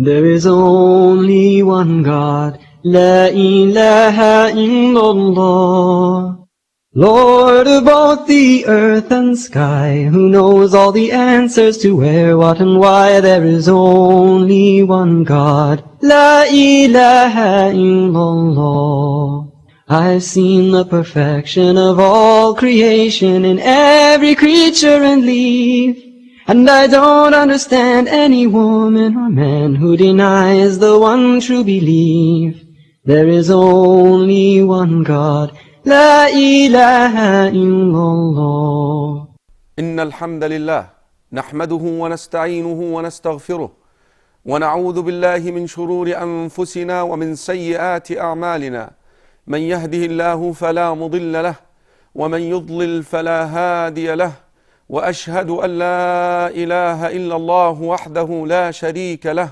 There is only one God, La ilaha illallah. Lord of both the earth and sky, who knows all the answers to where, what, and why, there is only one God, La ilaha illallah. I've seen the perfection of all creation in every creature and leaf. And I don't understand any woman or man who denies the one true belief. There is only one God. لا إله إلا الله. إن الحمد لله نحمده ونستعينه ونستغفره ونعوذ بالله من شرور أنفسنا ومن سيئات أعمالنا. من يهده الله فلا مضل له ومن يضلل فلا هادي له. واشهد ان لا اله الا الله وحده لا شريك له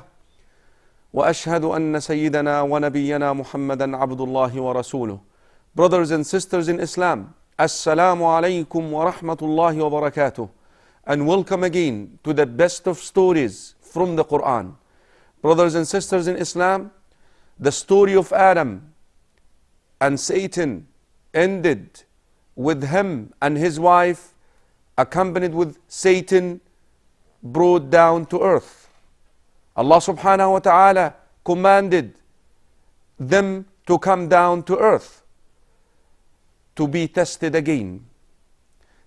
واشهد ان سيدنا ونبينا محمدا عبد الله ورسوله brothers and sisters in islam السلام عليكم ورحمه الله وبركاته and welcome again to the best of stories from the quran brothers and sisters in islam the story of adam and satan ended with him and his wife accompanied with Satan brought down to earth. Allah subhanahu wa ta'ala commanded them to come down to earth to be tested again.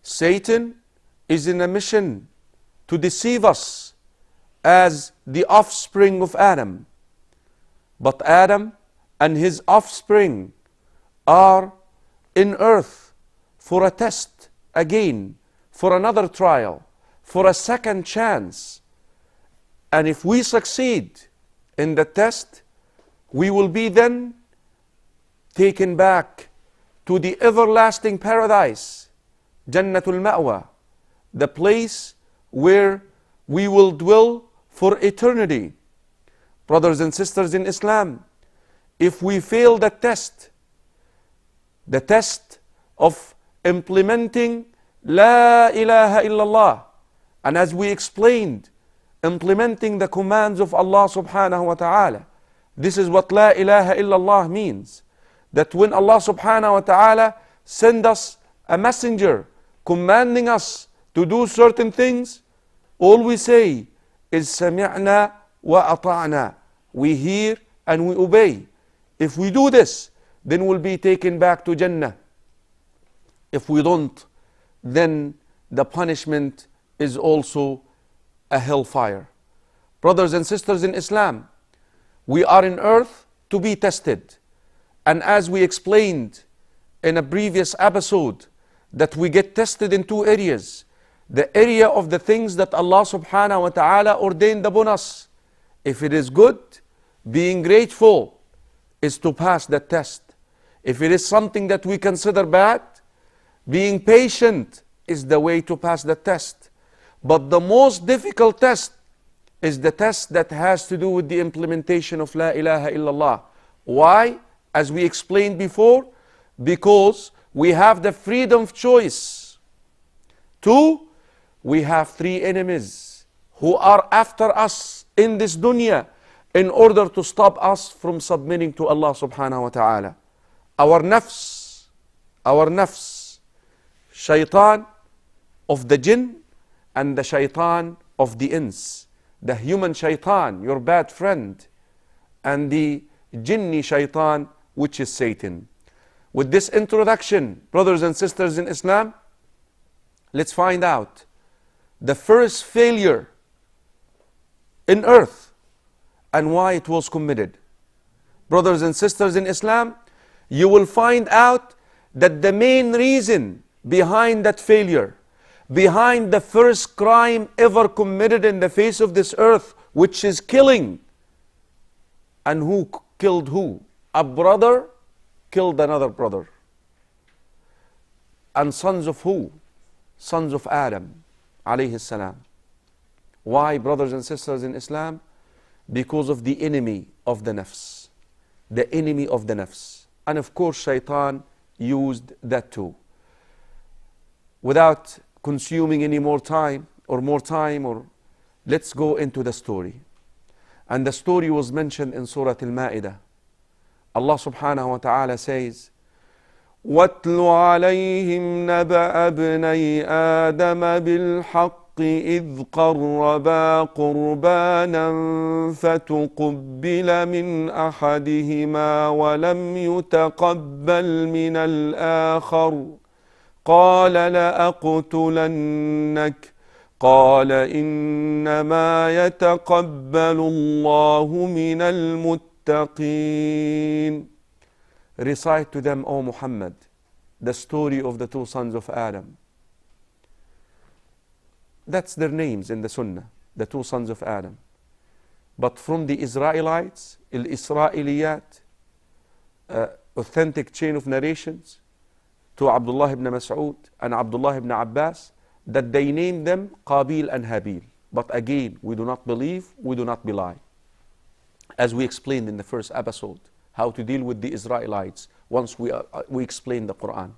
Satan is in a mission to deceive us as the offspring of Adam. But Adam and his offspring are in earth for a test again for another trial, for a second chance. And if we succeed in the test, we will be then taken back to the everlasting paradise, Jannatul Ma'wa, the place where we will dwell for eternity. Brothers and sisters in Islam, if we fail the test, the test of implementing La ilaha illallah. And as we explained, implementing the commands of Allah subhanahu wa ta'ala. This is what La ilaha illallah means. That when Allah subhanahu wa ta'ala send us a messenger commanding us to do certain things, all we say is سمعنا وأطعنا. We hear and we obey. If we do this, then we'll be taken back to Jannah. If we don't, then the punishment is also a hellfire. Brothers and sisters in Islam, we are in earth to be tested. And as we explained in a previous episode, that we get tested in two areas the area of the things that Allah subhanahu wa ta'ala ordained upon us. If it is good, being grateful is to pass that test. If it is something that we consider bad, being patient is the way to pass the test. But the most difficult test is the test that has to do with the implementation of La ilaha illallah. Why? As we explained before, because we have the freedom of choice. Two, we have three enemies who are after us in this dunya in order to stop us from submitting to Allah subhanahu wa ta'ala. Our nafs, our nafs, shaitan of the jinn and the shaitan of the ins. The human shaitan, your bad friend, and the jinni shaitan, which is Satan. With this introduction, brothers and sisters in Islam, let's find out the first failure in earth and why it was committed. Brothers and sisters in Islam, you will find out that the main reason behind that failure, behind the first crime ever committed in the face of this earth, which is killing. And who killed who? A brother killed another brother. And sons of who? Sons of Adam, alayhi salam. Why, brothers and sisters in Islam? Because of the enemy of the nafs. The enemy of the nafs. And of course, shaitan used that too. without consuming any more time or more time or let's go into the story and the story was mentioned in surah al-ma'idah allah subhanahu wa ta'ala says واتل عليهم نبأ ابني آدم بالحق إذ قربا قربانا فتقبل من أحدهما ولم يتقبل من الآخر قال لأقتلنك قال إنما يتقبل الله من المتقين Recite to them, O Muhammad, the story of the two sons of Adam. That's their names in the Sunnah, the two sons of Adam. But from the Israelites, Israeliyat, uh, authentic chain of narrations, to Abdullah ibn Mas'ud and Abdullah ibn Abbas that they named them Qabil and Habil. But again, we do not believe, we do not belie. As we explained in the first episode, how to deal with the Israelites once we, uh, uh we explain the Quran.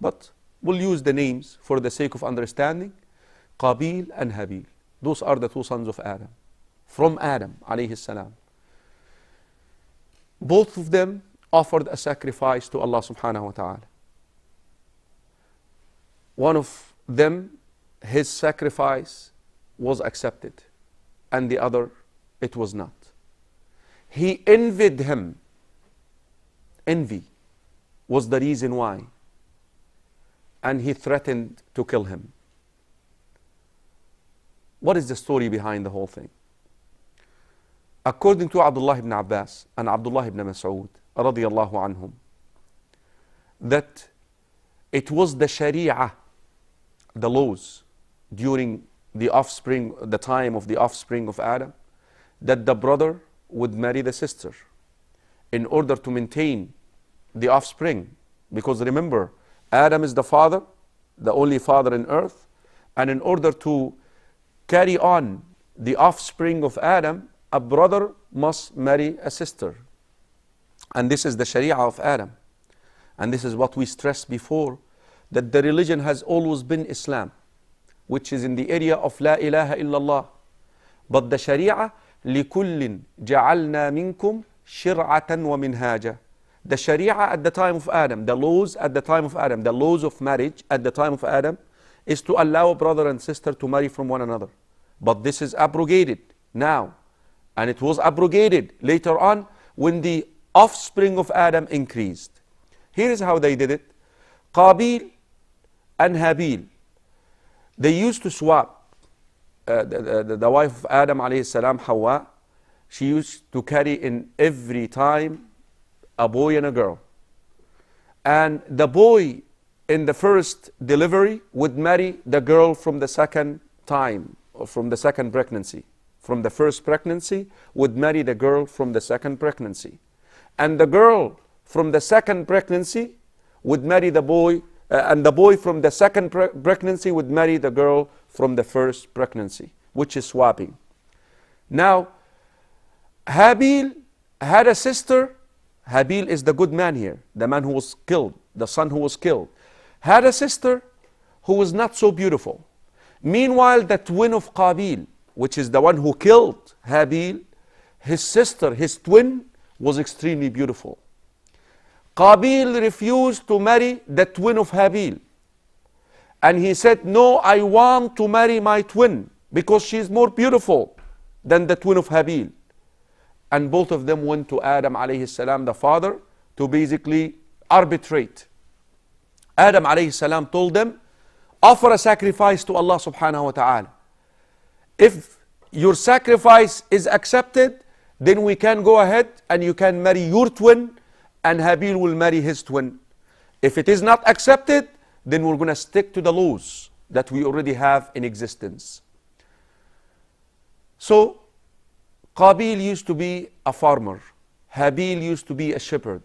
But we'll use the names for the sake of understanding Qabil and Habil. Those are the two sons of Adam, from Adam alayhi salam. Both of them offered a sacrifice to Allah subhanahu wa ta'ala. One of them, his sacrifice was accepted, and the other, it was not. He envied him. Envy was the reason why. And he threatened to kill him. What is the story behind the whole thing? According to Abdullah ibn Abbas and Abdullah ibn Mas'ud, radiallahu anhum, that it was the Sharia the laws during the offspring, the time of the offspring of Adam, that the brother would marry the sister in order to maintain the offspring. Because remember, Adam is the father, the only father in earth, and in order to carry on the offspring of Adam, a brother must marry a sister. And this is the Sharia of Adam. And this is what we stressed before that the religion has always been Islam, which is in the area of La ilaha illallah. But the Sharia, لِكُلٍ جَعَلْنَا مِنْكُمْ شِرْعَةً وَمِنْهَاجًا The Sharia at the time of Adam, the laws at the time of Adam, the laws of marriage at the time of Adam, is to allow brother and sister to marry from one another. But this is abrogated now. And it was abrogated later on when the offspring of Adam increased. Here is how they did it. Qabil and Habil. They used to swap. Uh, the, the, the, wife of Adam alayhi Hawa, she used to carry in every time a boy and a girl. And the boy in the first delivery would marry the girl from the second time, or from the second pregnancy. From the first pregnancy would marry the girl from the second pregnancy. And the girl from the second pregnancy would marry the boy uh, and the boy from the second pre pregnancy would marry the girl from the first pregnancy, which is swapping. Now, Habil had a sister. Habil is the good man here, the man who was killed, the son who was killed. Had a sister who was not so beautiful. Meanwhile, the twin of Qabil, which is the one who killed Habil, his sister, his twin, was extremely beautiful. Qabil refused to marry the twin of Habil. And he said, No, I want to marry my twin because she is more beautiful than the twin of Habil. And both of them went to Adam, alayhi salam, the father, to basically arbitrate. Adam, alayhi salam, told them, Offer a sacrifice to Allah subhanahu wa ta'ala. If your sacrifice is accepted, then we can go ahead and you can marry your twin and Habil will marry his twin. If it is not accepted, then we're going to stick to the laws that we already have in existence. So, Qabil used to be a farmer. Habil used to be a shepherd.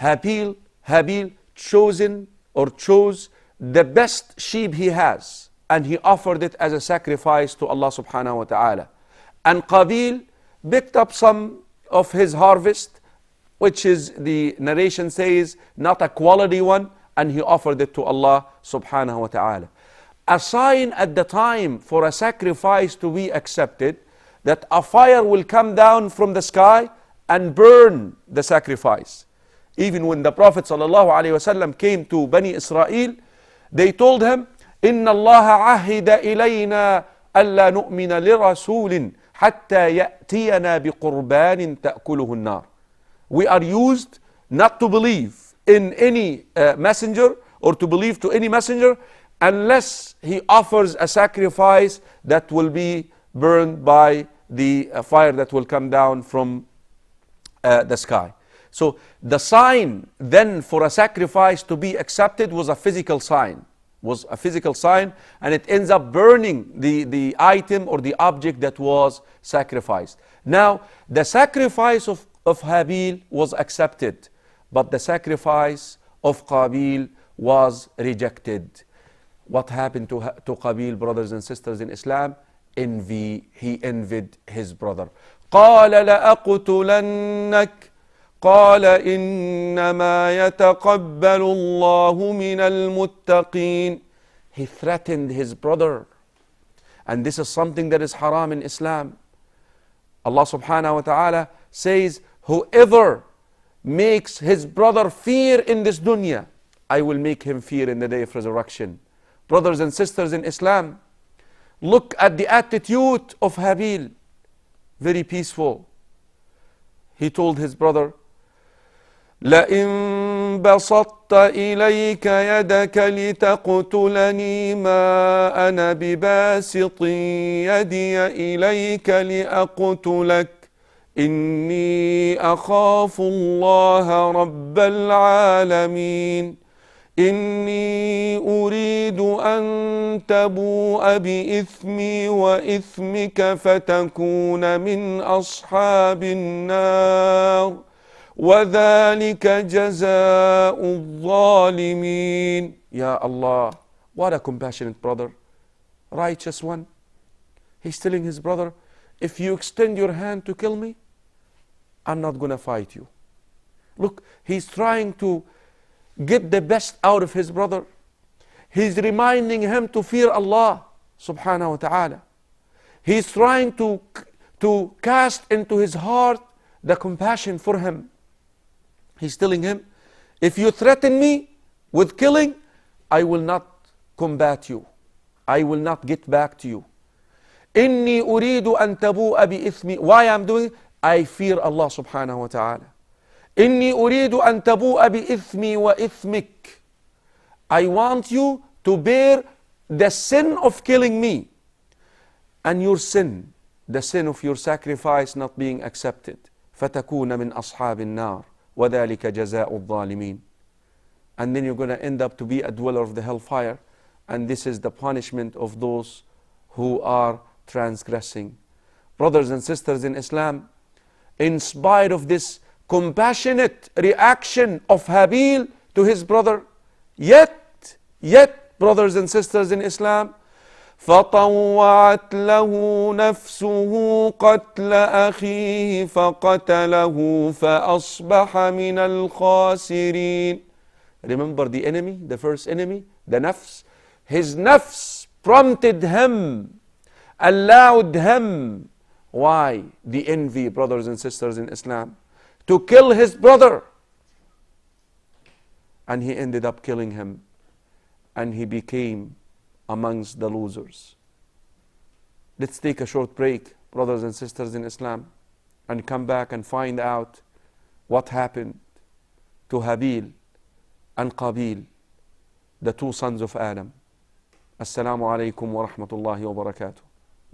Habil, Habil chosen or chose the best sheep he has and he offered it as a sacrifice to Allah subhanahu wa ta'ala. And Qabil picked up some of his harvest which is the narration says not a quality one and he offered it to Allah subhanahu wa ta'ala. A sign at the time for a sacrifice to be accepted that a fire will come down from the sky and burn the sacrifice. Even when the Prophet wasallam came to Bani Israel, they told him, إن الله عهد إلينا ألا نؤمن لرسول حتى يأتينا بقربان تأكله النار we are used not to believe in any uh, messenger or to believe to any messenger unless he offers a sacrifice that will be burned by the uh, fire that will come down from uh, the sky. So the sign then for a sacrifice to be accepted was a physical sign, was a physical sign, and it ends up burning the, the item or the object that was sacrificed. Now, the sacrifice of of Habil was accepted, but the sacrifice of Qabil was rejected. What happened to, to Qabil, brothers and sisters in Islam? Envy. He envied his brother. قال لأقتلنك قال إنما يتقبل الله من المتقين He threatened his brother. And this is something that is haram in Islam. Allah subhanahu wa ta'ala says, Whoever makes his brother fear in this dunya, I will make him fear in the day of resurrection. Brothers and sisters in Islam, look at the attitude of Habil. Very peaceful. He told his brother, لئن بسطت إليك يدك لتقتلني ما أنا بباسط يدي إليك لأقتلك إني أخاف الله رب العالمين إني أريد أن تبوء بإثمي وإثمك فتكون من أصحاب النار وذلك جزاء الظالمين يا الله what a compassionate brother righteous one he's telling his brother if you extend your hand to kill me I'm not going to fight you. Look, he's trying to get the best out of his brother. He's reminding him to fear Allah subhanahu wa ta'ala. He's trying to, to cast into his heart the compassion for him. He's telling him, if you threaten me with killing, I will not combat you. I will not get back to you. uridu an tabu abi بإثمي. Why I'm doing I fear Allah subhanahu wa ta'ala. إني أريد أن تبوء بإثمي وإثمك. I want you to bear the sin of killing me and your sin, the sin of your sacrifice not being accepted. فتكون من أصحاب النار وذلك جزاء الظالمين. And then you're going to end up to be a dweller of the hellfire. And this is the punishment of those who are transgressing. Brothers and sisters in Islam, in spite of this compassionate reaction of Habil to his brother. Yet, yet, brothers and sisters in Islam, فطوعت له نفسه قتل أخيه فقتله فأصبح من الخاسرين Remember the enemy, the first enemy, the nafs. His nafs prompted him, allowed him why the envy, brothers and sisters in Islam? To kill his brother. And he ended up killing him. And he became amongst the losers. Let's take a short break, brothers and sisters in Islam, and come back and find out what happened to Habil and Qabil, the two sons of Adam. Assalamu alaikum wa rahmatullahi wa barakatuh.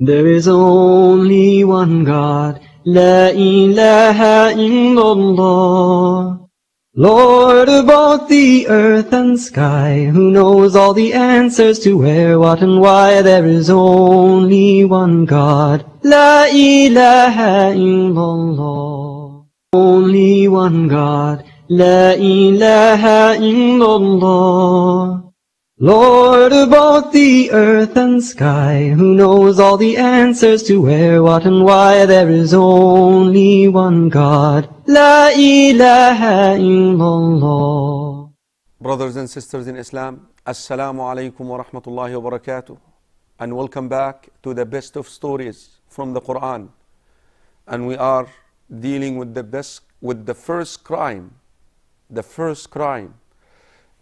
There is only one God, La ilaha illallah. Lord of both the earth and sky, who knows all the answers to where, what and why, there is only one God, La ilaha illallah. Only one God, La ilaha illallah. Lord of both the earth and sky, who knows all the answers to where, what, and why, there is only one God. La ilaha illallah. Brothers and sisters in Islam, Assalamu alaikum wa rahmatullahi wa barakatuh. And welcome back to the best of stories from the Quran. And we are dealing with the best, with the first crime, the first crime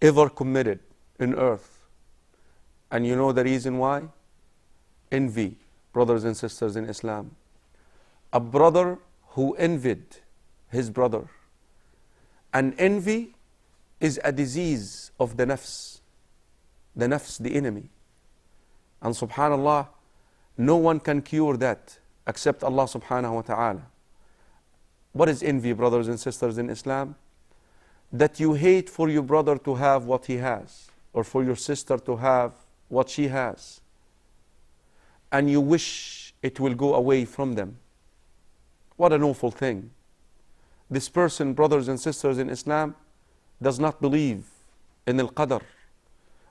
ever committed in earth. And you know the reason why? Envy, brothers and sisters in Islam. A brother who envied his brother. And envy is a disease of the nafs, the nafs, the enemy. And subhanAllah, no one can cure that except Allah subhanahu wa ta'ala. What is envy, brothers and sisters in Islam? That you hate for your brother to have what he has or for your sister to have what she has, and you wish it will go away from them. What an awful thing. This person, brothers and sisters in Islam, does not believe in Al Qadr.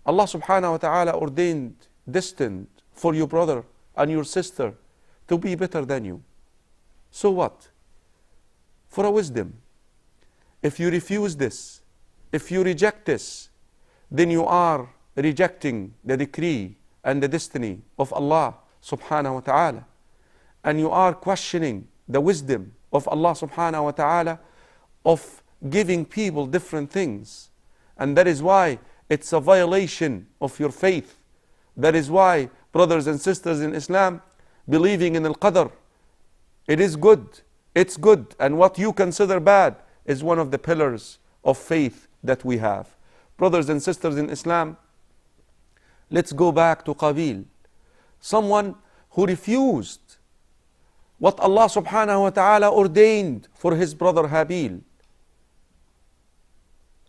Allah subhanahu wa ta'ala ordained destined for your brother and your sister to be better than you. So what? For a wisdom. If you refuse this, if you reject this, then you are rejecting the decree and the destiny of Allah subhanahu wa ta'ala. And you are questioning the wisdom of Allah subhanahu wa ta'ala of giving people different things. And that is why it's a violation of your faith. That is why, brothers and sisters in Islam, believing in Al Qadr, it is good, it's good, and what you consider bad is one of the pillars of faith that we have brothers and sisters in Islam, let's go back to Qabil, someone who refused what Allah subhanahu wa ta'ala ordained for his brother Habil.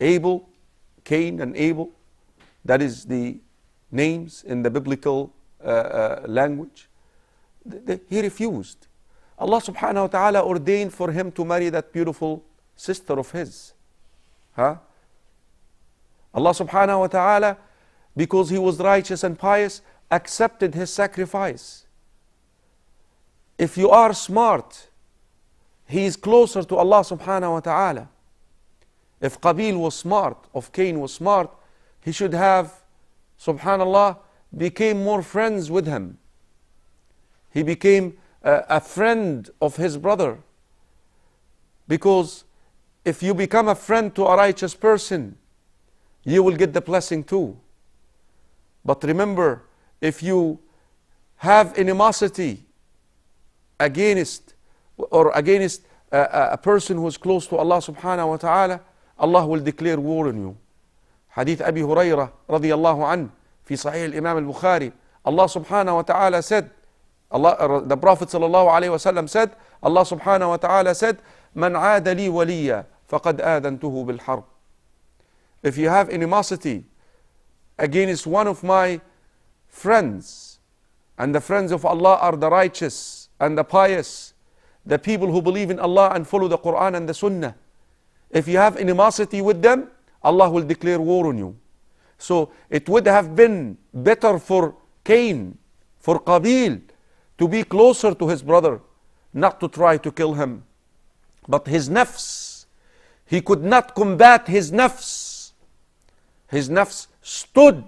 Abel, Cain and Abel, that is the names in the biblical uh, uh, language. He refused. Allah subhanahu wa ta'ala ordained for him to marry that beautiful sister of his. Huh? Allah subhanahu wa ta'ala, because he was righteous and pious, accepted his sacrifice. If you are smart, he is closer to Allah subhanahu wa ta'ala. If Qabil was smart, if Cain was smart, he should have, subhanallah, became more friends with him. He became a, a friend of his brother. Because if you become a friend to a righteous person, you will get the blessing too. But remember, if you have animosity against or against a, uh, uh, a person who is close to Allah subhanahu wa ta'ala, Allah will declare war on you. Hadith Abi Hurairah radiallahu an في صحيح الإمام البخاري Allah subhanahu wa ta'ala said Allah, uh, the Prophet sallallahu alayhi wa sallam said Allah subhanahu wa ta'ala said من عاد لي وليا فقد آذنته بالحرب if you have animosity against one of my friends, and the friends of Allah are the righteous and the pious, the people who believe in Allah and follow the Quran and the Sunnah. If you have animosity with them, Allah will declare war on you. So it would have been better for Cain, for Qabil, to be closer to his brother, not to try to kill him. But his nafs, he could not combat his nafs his nafs stood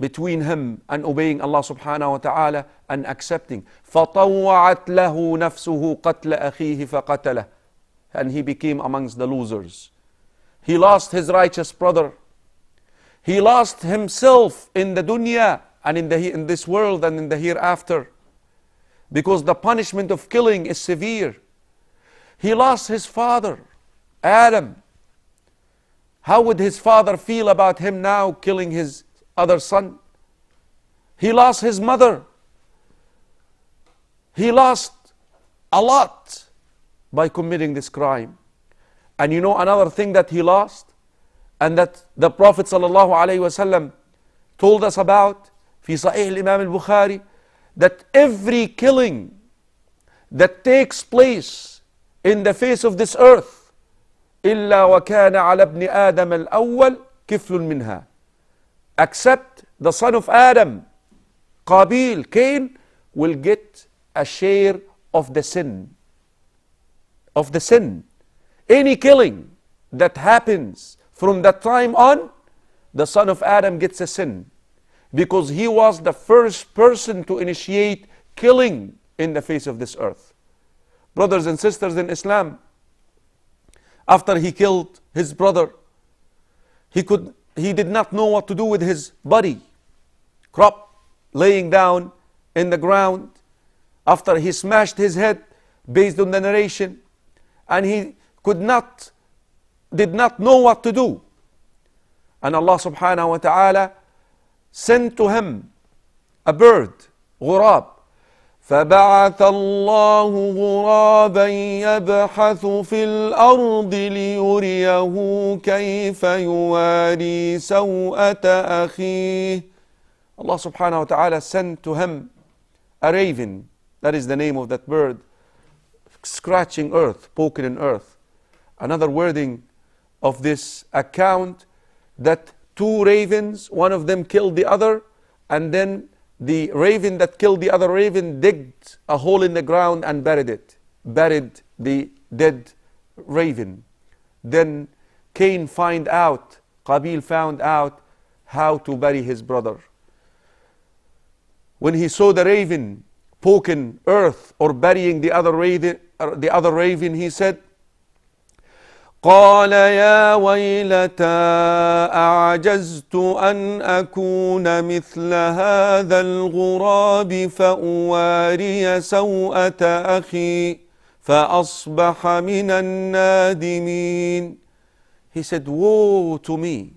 between him and obeying Allah subhanahu wa ta'ala and accepting. فَطَوَّعَتْ لَهُ نَفْسُهُ قَتْلَ أَخِيهِ فَقَتَلَهُ And he became amongst the losers. He lost his righteous brother. He lost himself in the dunya and in, the, in this world and in the hereafter. Because the punishment of killing is severe. He lost his father, Adam. How would his father feel about him now killing his other son? He lost his mother. He lost a lot by committing this crime. And you know another thing that he lost and that the Prophet ﷺ told us about في صحيح الإمام البخاري that every killing that takes place in the face of this earth إلا وكان على ابن آدم الأول كفل منها accept the son of Adam قابيل كين will get a share of the sin of the sin any killing that happens from that time on the son of Adam gets a sin because he was the first person to initiate killing in the face of this earth brothers and sisters in Islam after he killed his brother. He, could, he did not know what to do with his body. Crop laying down in the ground after he smashed his head based on the narration and he could not did not know what to do and Allah subhanahu wa ta'ala sent to him a bird غراب فبعث الله غرابا يبحث في الأرض ليريه كيف يواري سوءة أخيه Allah subhanahu wa ta'ala sent to him a raven, that is the name of that bird, scratching earth, poking in earth. Another wording of this account that two ravens, one of them killed the other, and then the raven that killed the other raven digged a hole in the ground and buried it, buried the dead raven. Then Cain find out, Qabil found out how to bury his brother. When he saw the raven poking earth or burying the other raven, uh, the other raven he said, قال يا ويلتى أعجزت أن أكون مثل هذا الغراب فأواري سوءة أخي فأصبح من النادمين He said, woe to me.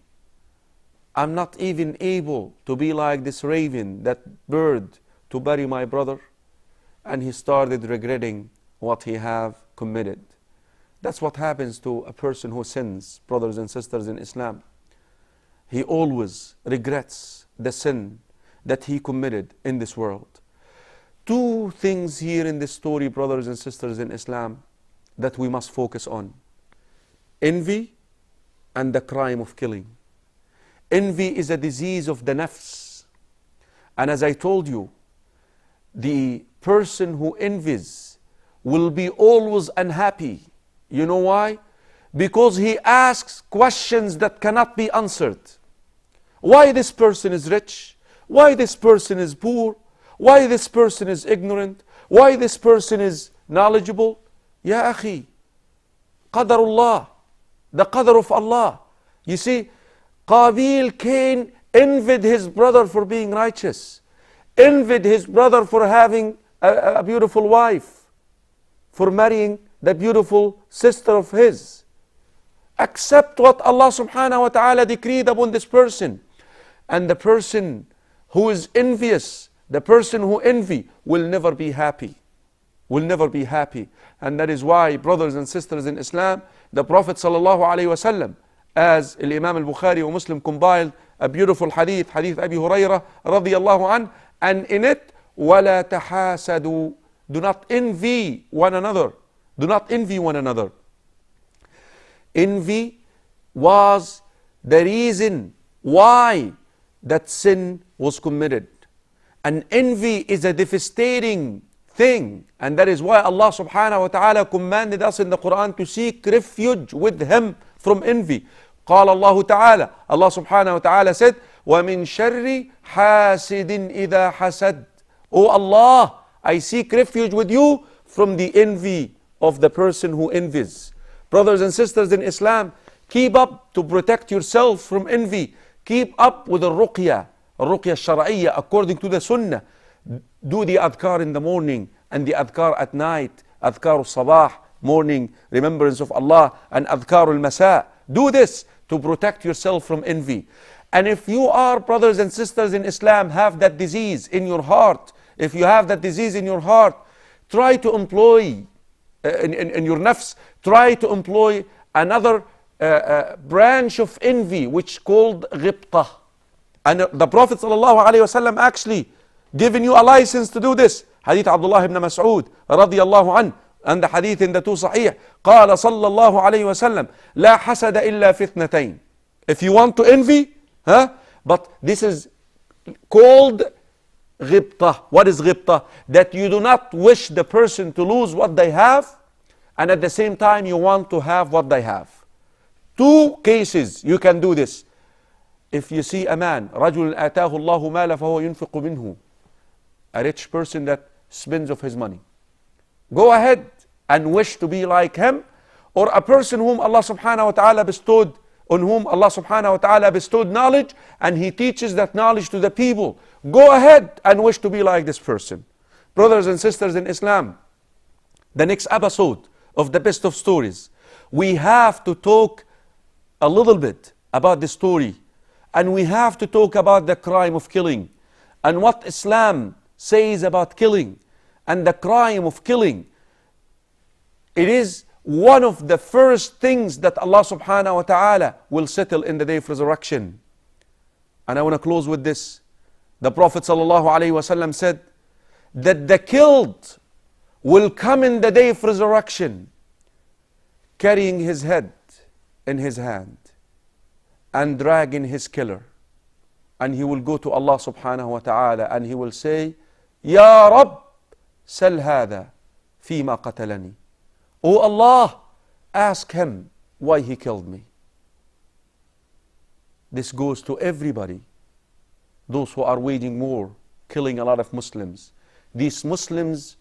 I'm not even able to be like this raven, that bird, to bury my brother. And he started regretting what he have committed. That's what happens to a person who sins, brothers and sisters in Islam. He always regrets the sin that he committed in this world. Two things here in this story, brothers and sisters in Islam, that we must focus on envy and the crime of killing. Envy is a disease of the nafs. And as I told you, the person who envies will be always unhappy you know why? Because he asks questions that cannot be answered. Why this person is rich? Why this person is poor? Why this person is ignorant? Why this person is knowledgeable? Ya akhi, Allah, the qadar of Allah. You see, Qabil, Cain envied his brother for being righteous, envied his brother for having a, a beautiful wife, for marrying the beautiful sister of his. Accept what Allah subhanahu wa ta'ala decreed upon this person. And the person who is envious, the person who envy will never be happy. Will never be happy. And that is why, brothers and sisters in Islam, the Prophet sallallahu alayhi wasallam, as Imam al-Bukhari or Muslim compiled a beautiful hadith, hadith Abi Hurairah radiyallahu an, and in it, وَلَا تَحَاسَدُوا Do not envy one another. Do not envy one another. Envy was the reason why that sin was committed. And envy is a devastating thing. And that is why Allah subhanahu wa ta'ala commanded us in the Quran to seek refuge with Him from envy. قال الله تعالى Allah subhanahu wa ta'ala said وَمِن شَرِّ حَاسِدٍ إِذَا حَسَدٍ O Allah, I seek refuge with you from the envy of the person who envies. Brothers and sisters in Islam, keep up to protect yourself from envy. Keep up with the ruqya, ruqya shar'iyya according to the sunnah. Do the adkar in the morning and the adkar at night, adkar sabah, morning, remembrance of Allah, and adkar al-masa. Do this to protect yourself from envy. And if you are, brothers and sisters in Islam, have that disease in your heart, if you have that disease in your heart, try to employ uh, in, in, in your nafs, try to employ another uh, uh branch of envy, which called ghibtah. And uh, the Prophet ﷺ actually given you a license to do this. Hadith Abdullah ibn Mas'ud radiyallahu anhu and the hadith in the two sahih قال صلى الله عليه وسلم لا حسد إلا if you want to envy huh? but this is called ribta. What is ribta? That you do not wish the person to lose what they have, and at the same time you want to have what they have. Two cases you can do this. If you see a man, رجل آتاه الله مالا فهو ينفق منه. A rich person that spends of his money. Go ahead and wish to be like him, or a person whom Allah subhanahu wa ta'ala bestowed on whom Allah subhanahu wa ta'ala bestowed knowledge and he teaches that knowledge to the people. Go ahead and wish to be like this person. Brothers and sisters in Islam, the next episode of the best of stories, we have to talk a little bit about the story and we have to talk about the crime of killing and what Islam says about killing and the crime of killing. It is one of the first things that Allah subhanahu wa ta'ala will settle in the day of resurrection. And I want to close with this. The Prophet sallallahu alaihi wasallam said that the killed will come in the day of resurrection carrying his head in his hand and dragging his killer. And he will go to Allah subhanahu wa ta'ala and he will say, Ya Rabb, sal hada fima qatalani oh Allah, ask him why he killed me. This goes to everybody. Those who are waging war, killing a lot of Muslims. These Muslims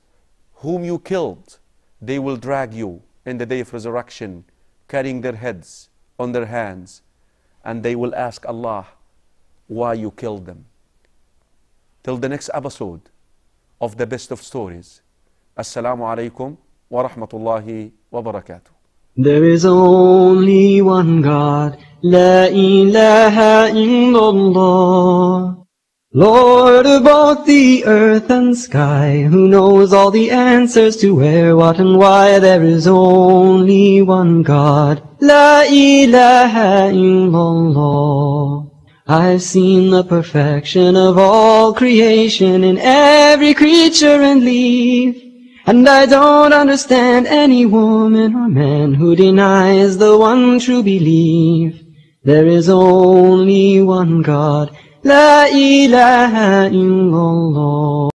whom you killed, they will drag you in the day of resurrection, carrying their heads on their hands, and they will ask Allah why you killed them. Till the next episode of the best of stories. Assalamu alaikum. ورحمة الله وبركاته There is only one God لا إله إلا الله Lord of both the earth and sky, who knows all the answers to where, what, and why, there is only one God. La ilaha illallah. I've seen the perfection of all creation in every creature and leaf. And I don't understand any woman or man who denies the one true belief. There is only one God. La ilaha illallah.